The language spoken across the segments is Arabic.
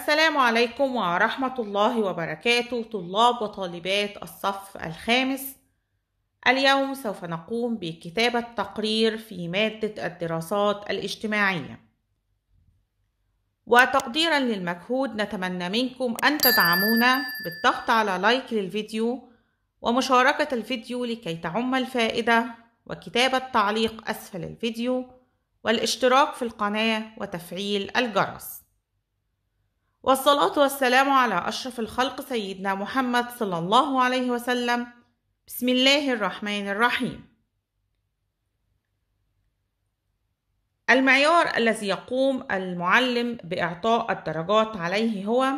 السلام عليكم ورحمة الله وبركاته طلاب وطالبات الصف الخامس اليوم سوف نقوم بكتابة تقرير في مادة الدراسات الاجتماعية وتقديرا للمجهود نتمنى منكم أن تدعمونا بالضغط على لايك للفيديو ومشاركة الفيديو لكي تعم الفائدة وكتابة تعليق أسفل الفيديو والاشتراك في القناة وتفعيل الجرس والصلاة والسلام على أشرف الخلق سيدنا محمد صلى الله عليه وسلم بسم الله الرحمن الرحيم المعيار الذي يقوم المعلم بإعطاء الدرجات عليه هو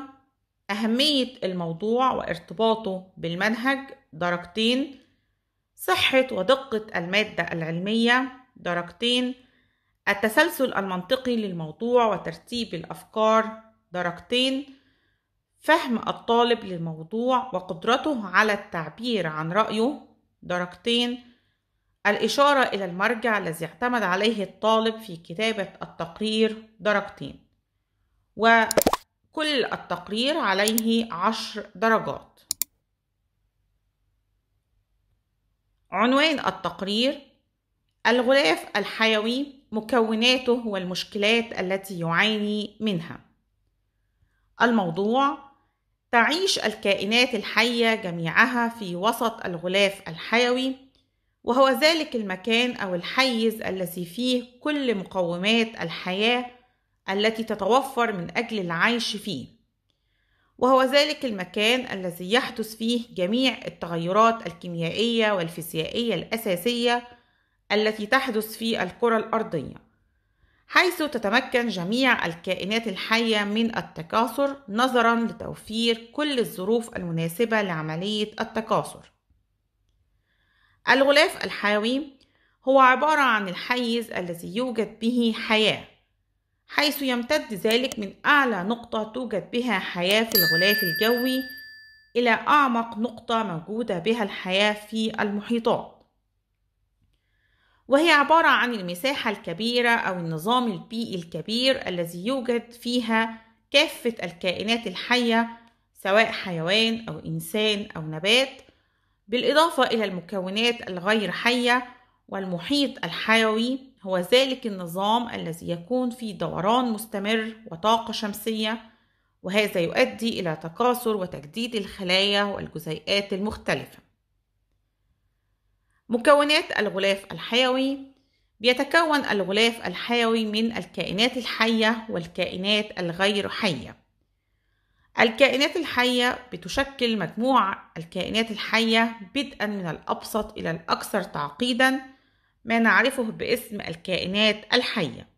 أهمية الموضوع وارتباطه بالمنهج درجتين صحة ودقة المادة العلمية درجتين التسلسل المنطقي للموضوع وترتيب الأفكار درجتين فهم الطالب للموضوع وقدرته على التعبير عن رأيه درجتين الإشارة إلى المرجع الذي اعتمد عليه الطالب في كتابة التقرير درجتين وكل التقرير عليه عشر درجات عنوان التقرير الغلاف الحيوي مكوناته والمشكلات التي يعاني منها الموضوع تعيش الكائنات الحية جميعها في وسط الغلاف الحيوي وهو ذلك المكان أو الحيز الذي فيه كل مقومات الحياة التي تتوفر من أجل العيش فيه وهو ذلك المكان الذي يحدث فيه جميع التغيرات الكيميائية والفيزيائية الأساسية التي تحدث في الكرة الأرضية حيث تتمكن جميع الكائنات الحية من التكاثر نظرا لتوفير كل الظروف المناسبة لعملية التكاثر الغلاف الحيوي هو عبارة عن الحيز الذي يوجد به حياة حيث يمتد ذلك من أعلى نقطة توجد بها حياة في الغلاف الجوي إلى أعمق نقطة موجودة بها الحياة في المحيطات وهي عبارة عن المساحة الكبيرة أو النظام البيئي الكبير الذي يوجد فيها كافة الكائنات الحية سواء حيوان أو إنسان أو نبات بالإضافة إلى المكونات الغير حية والمحيط الحيوي هو ذلك النظام الذي يكون في دوران مستمر وطاقة شمسية وهذا يؤدي إلى تكاثر وتجديد الخلايا والجزيئات المختلفة مكونات الغلاف الحيوي بيتكون الغلاف الحيوي من الكائنات الحية والكائنات الغير حية الكائنات الحية بتشكل مجموع الكائنات الحية بدءا من الأبسط إلى الأكثر تعقيدا ما نعرفه باسم الكائنات الحية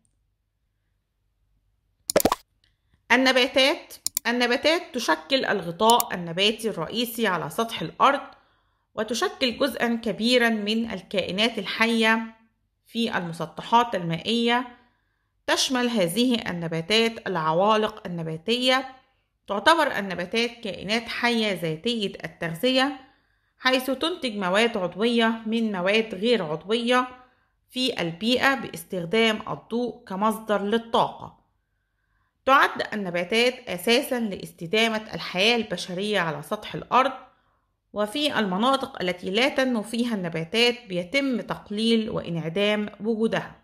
النباتات النباتات تشكل الغطاء النباتي الرئيسي على سطح الأرض وتشكل جزءا كبيرا من الكائنات الحية في المسطحات المائية تشمل هذه النباتات العوالق النباتية تعتبر النباتات كائنات حية ذاتية التغذية حيث تنتج مواد عضوية من مواد غير عضوية في البيئة باستخدام الضوء كمصدر للطاقة تعد النباتات أساسا لاستدامة الحياة البشرية على سطح الأرض وفي المناطق التي لا تنمو فيها النباتات بيتم تقليل وانعدام وجودها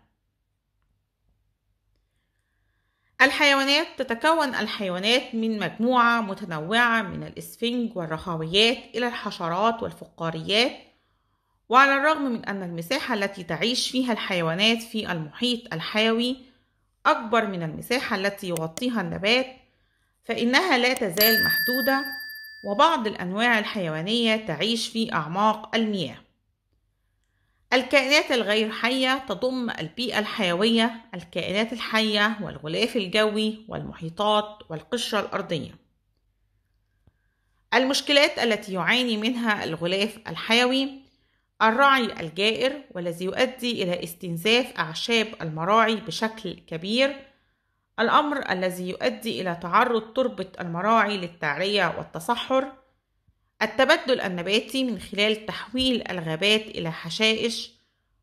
الحيوانات تتكون الحيوانات من مجموعة متنوعة من الإسفنج والرخاويات إلى الحشرات والفقاريات وعلى الرغم من أن المساحة التي تعيش فيها الحيوانات في المحيط الحيوي أكبر من المساحة التي يغطيها النبات فإنها لا تزال محدودة وبعض الأنواع الحيوانية تعيش في أعماق المياه الكائنات الغير حية تضم البيئة الحيوية الكائنات الحية والغلاف الجوي والمحيطات والقشرة الأرضية المشكلات التي يعاني منها الغلاف الحيوي الرعي الجائر والذي يؤدي إلى استنزاف أعشاب المراعي بشكل كبير الأمر الذي يؤدي إلى تعرض تربة المراعي للتعرية والتصحر التبدل النباتي من خلال تحويل الغابات إلى حشائش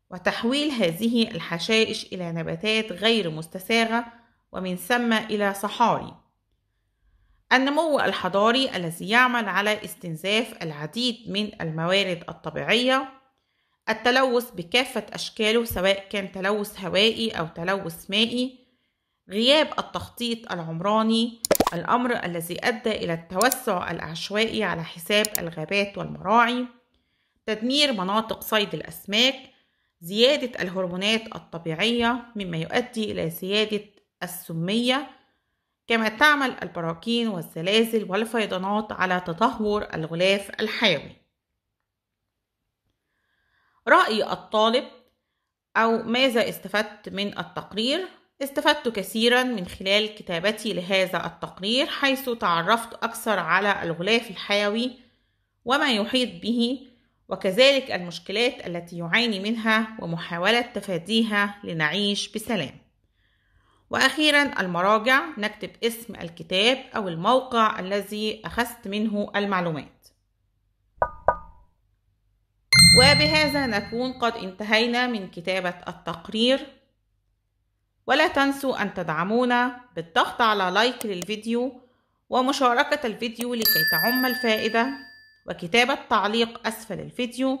وتحويل هذه الحشائش إلى نباتات غير مستساغة ومن ثم إلى صحاري النمو الحضاري الذي يعمل على استنزاف العديد من الموارد الطبيعية التلوث بكافة أشكاله سواء كان تلوث هوائي أو تلوث مائي غياب التخطيط العمراني الأمر الذي أدى إلى التوسع العشوائي على حساب الغابات والمراعي تدمير مناطق صيد الأسماك زيادة الهرمونات الطبيعية مما يؤدي إلى زيادة السمية كما تعمل البراكين والزلازل والفيضانات على تدهور الغلاف الحيوي رأي الطالب أو ماذا استفدت من التقرير استفدت كثيرا من خلال كتابتي لهذا التقرير حيث تعرفت أكثر على الغلاف الحيوي وما يحيط به وكذلك المشكلات التي يعاني منها ومحاولة تفاديها لنعيش بسلام وأخيرا المراجع نكتب اسم الكتاب أو الموقع الذي أخذت منه المعلومات وبهذا نكون قد انتهينا من كتابة التقرير ولا تنسوا أن تدعمونا بالضغط على لايك للفيديو ومشاركة الفيديو لكي تعم الفائدة وكتابة تعليق أسفل الفيديو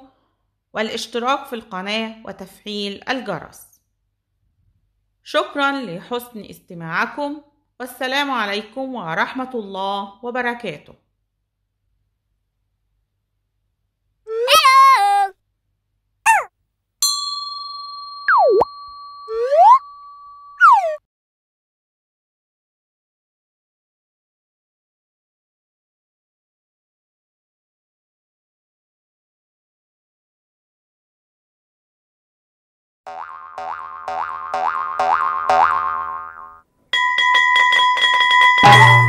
والاشتراك في القناة وتفعيل الجرس شكرا لحسن استماعكم والسلام عليكم ورحمة الله وبركاته you